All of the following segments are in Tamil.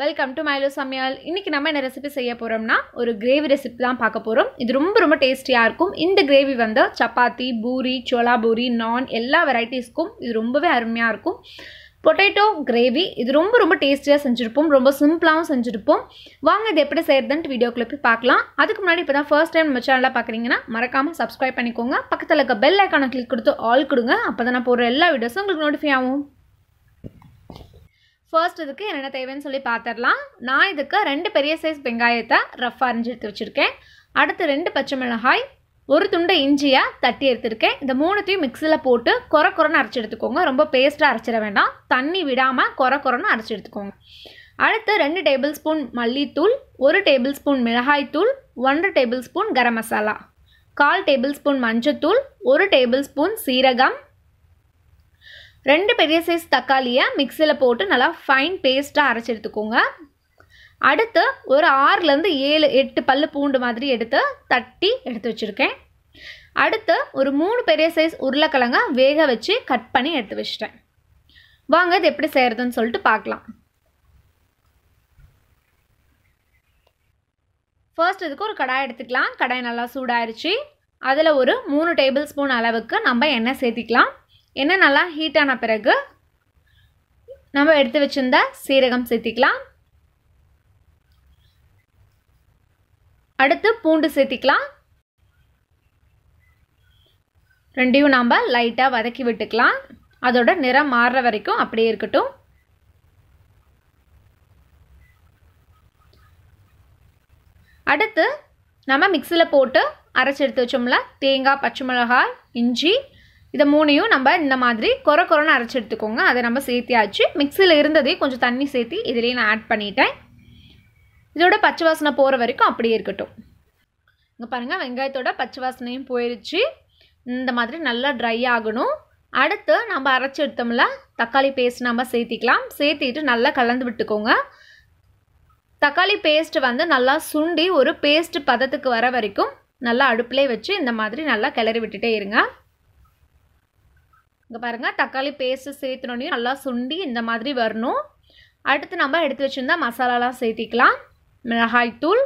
வெல்கம் டு மைலோ சமையல் இன்றைக்கி நம்ம என்ன ரெசிபி செய்ய போகிறோம்னா ஒரு கிரேவி ரெசிபி தான் பார்க்க போகிறோம் இது ரொம்ப ரொம்ப டேஸ்டியாக இருக்கும் இந்த கிரேவி வந்து சப்பாத்தி பூரி சோளா பூரி நான் எல்லா வெரைட்டிஸ்க்கும் இது ரொம்பவே அருமையாக இருக்கும் பொட்டேட்டோ கிரேவி இது ரொம்ப ரொம்ப டேஸ்டியாக செஞ்சுருப்போம் ரொம்ப சிம்பிளாகவும் செஞ்சுருப்போம் வாங்க இது எப்படி செய்யறதுன்ட்டு வீடியோக்குள்ள போய் பார்க்கலாம் அதுக்கு முன்னாடி இப்போ தான் ஃபர்ஸ்ட் டைம் நம்ம சேனலாக பார்க்குறீங்கன்னா மறக்காமல் சப்ஸ்கிரைப் பண்ணிக்கோங்க பக்கத்தில் இருக்க பெல் ஐக்கானை கிளிக் கொடுத்து ஆல் கொடுங்க அப்போ தான் நான் போடுற எல்லா வீடியோஸும் உங்களுக்கு நோட்டிஃபை ஆகும் ஃபர்ஸ்ட் இதுக்கு என்னென்ன தேவைன்னு சொல்லி பார்த்துடலாம் நான் இதுக்கு ரெண்டு பெரிய சைஸ் வெங்காயத்தை ரஃப்பாக அரிஞ்சு எடுத்து வச்சுருக்கேன் அடுத்து ரெண்டு பச்சை மிளகாய் ஒரு துண்டை இஞ்சியாக தட்டி எடுத்துருக்கேன் இந்த மூணுத்தையும் மிக்சியில் போட்டு குறை குறைன்னு அரைச்சி எடுத்துக்கோங்க ரொம்ப பேஸ்ட்டாக அரைச்சிட வேண்டாம் தண்ணி விடாமல் குறை குறைன்னு அரைச்சி எடுத்துக்கோங்க அடுத்து ரெண்டு டேபிள் ஸ்பூன் மல்லித்தூள் ஒரு டேபிள் ஸ்பூன் மிளகாய்த்தூள் ஒன்றரை டேபிள் ஸ்பூன் கரம் மசாலா கால் டேபிள் ஸ்பூன் மஞ்சத்தூள் ஒரு டேபிள் ஸ்பூன் சீரகம் ரெண்டு பெரிய சைஸ் தக்காளியை மிக்சியில் போட்டு நல்லா ஃபைன் பேஸ்ட்டாக அரைச்சி எடுத்துக்கோங்க அடுத்து ஒரு ஆறுலேருந்து ஏழு எட்டு பல் பூண்டு மாதிரி எடுத்து தட்டி எடுத்து வச்சுருக்கேன் அடுத்து ஒரு மூணு பெரிய சைஸ் உருளைக்கிழங்க வேக வச்சு கட் பண்ணி எடுத்து வச்சிட்டேன் வாங்க இது எப்படி செய்கிறதுன்னு சொல்லிட்டு பார்க்கலாம் ஃபர்ஸ்ட் இதுக்கு ஒரு கடாய் எடுத்துக்கலாம் கடாய் நல்லா சூடாயிருச்சு அதில் ஒரு மூணு டேபிள் ஸ்பூன் அளவுக்கு நம்ம எண்ணெய் சேர்த்திக்கலாம் என்ன நல்லா ஹீட்டான பிறகு நம்ம எடுத்து வச்சுருந்த சீரகம் சேர்த்திக்கலாம் அடுத்து பூண்டு சேர்த்திக்கலாம் ரெண்டையும் நாம் லைட்டாக வதக்கி விட்டுக்கலாம் அதோட நிறம் மாறுற வரைக்கும் அப்படியே இருக்கட்டும் அடுத்து நம்ம மிக்சியில் போட்டு அரைச்சி எடுத்து வச்சோம்ல தேங்காய் பச்சை மிளகாய் இஞ்சி இதை மூணையும் நம்ம இந்த மாதிரி குறை குறைன்னு அரைச்சி எடுத்துக்கோங்க அதை நம்ம சேர்த்தியாச்சு மிக்சியில் இருந்ததே கொஞ்சம் தண்ணி சேர்த்து இதுலேயே நான் ஆட் பண்ணிட்டேன் இதோட பச்சை வாசனை போகிற வரைக்கும் அப்படியே இருக்கட்டும் இங்கே பாருங்கள் வெங்காயத்தோட பச்சை வாசனையும் போயிடுச்சு இந்த மாதிரி நல்லா ட்ரை ஆகணும் அடுத்து நம்ம அரைச்சி எடுத்தோம்ல தக்காளி பேஸ்ட் நம்ம சேர்த்திக்கலாம் சேர்த்திட்டு நல்லா கலந்து விட்டுக்கோங்க தக்காளி பேஸ்ட் வந்து நல்லா சுண்டி ஒரு பேஸ்ட் பதத்துக்கு வர வரைக்கும் நல்லா அடுப்பிலே வச்சு இந்த மாதிரி நல்லா கிளறி விட்டுட்டே இருங்க இங்கே பாருங்கள் தக்காளி பேஸ்ட்டு சேர்த்தினோடனே நல்லா சுண்டி இந்த மாதிரி வரணும் அடுத்து நம்ம எடுத்து வச்சுருந்தா மசாலாலாம் சேர்த்திக்கலாம் தூள்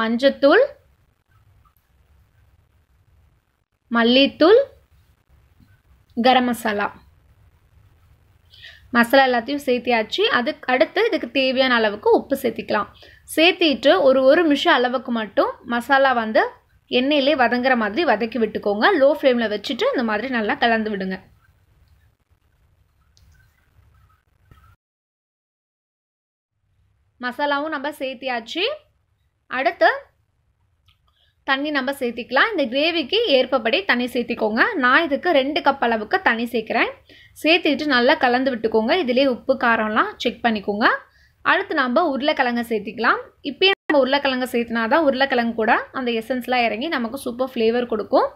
மஞ்சத்தூள் மல்லித்தூள் கரம் மசாலா மசாலா எல்லாத்தையும் சேர்த்தியாச்சு அதுக்கு அடுத்து இதுக்கு தேவையான அளவுக்கு உப்பு சேர்த்திக்கலாம் சேர்த்திட்டு ஒரு ஒரு நிமிஷம் அளவுக்கு மட்டும் மசாலா வந்து எண்ணெயிலே வதங்குற மாதிரி வதக்கி விட்டுக்கோங்க லோ ஃப்ளேமில் வச்சுட்டு இந்த மாதிரி நல்லா கலந்து விடுங்க மசாலாவும் நம்ம சேர்த்தியாச்சு அடுத்து தண்ணி நம்ம சேர்த்திக்கலாம் இந்த கிரேவிக்கு ஏற்பபடி தண்ணி சேர்த்திக்கோங்க நான் இதுக்கு ரெண்டு கப் அளவுக்கு தண்ணி சேர்க்குறேன் சேர்த்துக்கிட்டு நல்லா கலந்து விட்டுக்கோங்க இதிலே உப்பு காரம்லாம் செக் பண்ணிக்கோங்க அடுத்து நம்ம உருளைக்கிழங்க சேர்த்திக்கலாம் இப்போ நம்ம உருளைக்கிழங்கு சேர்த்துனா தான் உருளைக்கிழங்கு கூட அந்த எசன்ஸ்லாம் இறங்கி நமக்கு சூப்பர் ஃப்ளேவர் கொடுக்கும்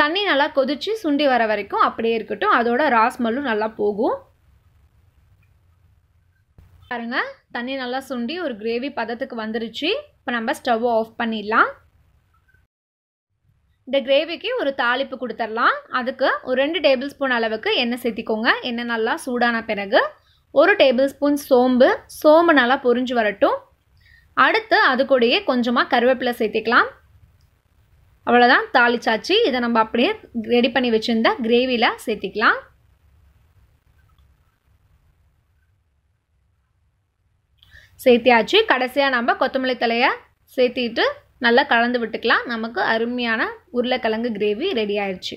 தண்ணி நல்லா கொதித்து சுண்டி வர வரைக்கும் அப்படியே இருக்கட்டும் அதோட மல்லும் நல்லா போகும் பாருங்கள் தண்ணி நல்லா சுண்டி ஒரு கிரேவி பதத்துக்கு வந்துருச்சு இப்போ நம்ம ஸ்டவ்வை ஆஃப் பண்ணிடலாம் இந்த கிரேவிக்கு ஒரு தாளிப்பு கொடுத்துடலாம் அதுக்கு ஒரு ரெண்டு டேபிள் ஸ்பூன் அளவுக்கு எண்ணெய் சேர்த்திக்கோங்க எண்ணெய் நல்லா சூடான பிறகு ஒரு டேபிள் ஸ்பூன் சோம்பு சோம்பு நல்லா பொரிஞ்சு வரட்டும் அடுத்து அது கூடயே கொஞ்சமாக கருவேப்பிலை சேர்த்துக்கலாம் அவ்வளோதான் தாளிச்சாச்சு இதை நம்ம அப்படியே ரெடி பண்ணி வச்சுருந்தா கிரேவியில் சேர்த்திக்கலாம் சேர்த்தியாச்சு கடைசியாக நம்ம கொத்தமல்லி தலையை சேர்த்திட்டு நல்லா கலந்து விட்டுக்கலாம் நமக்கு அருமையான உருளைக்கிழங்கு கிரேவி ரெடி ஆயிடுச்சு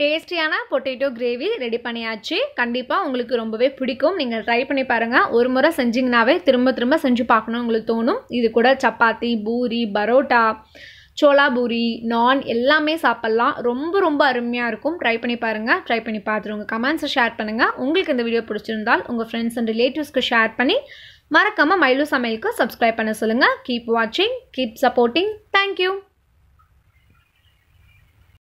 டேஸ்டியான பொட்டேட்டோ கிரேவி ரெடி பண்ணியாச்சு கண்டிப்பாக உங்களுக்கு ரொம்பவே பிடிக்கும் நீங்கள் ட்ரை பண்ணி பாருங்கள் ஒரு முறை செஞ்சிங்கனாவே திரும்ப திரும்ப செஞ்சு பார்க்கணும் உங்களுக்கு தோணும் இது கூட சப்பாத்தி பூரி பரோட்டா சோலா பூரி நான் எல்லாமே சாப்பிட்லாம் ரொம்ப ரொம்ப அருமையாக இருக்கும் ட்ரை பண்ணி பாருங்கள் ட்ரை பண்ணி பார்த்துட்டு கமெண்ட்ஸை ஷேர் பண்ணுங்கள் உங்களுக்கு இந்த வீடியோ பிடிச்சிருந்தால் உங்கள் ஃப்ரெண்ட்ஸ் அண்ட் ரிலேட்டிவ்ஸ்க்கு ஷேர் பண்ணி மறக்காமல் மயிலு சமையலுக்கு சப்ஸ்கிரைப் பண்ண சொல்லுங்கள் கீப் வாட்சிங் கீப் சப்போர்ட்டிங் தேங்க்யூ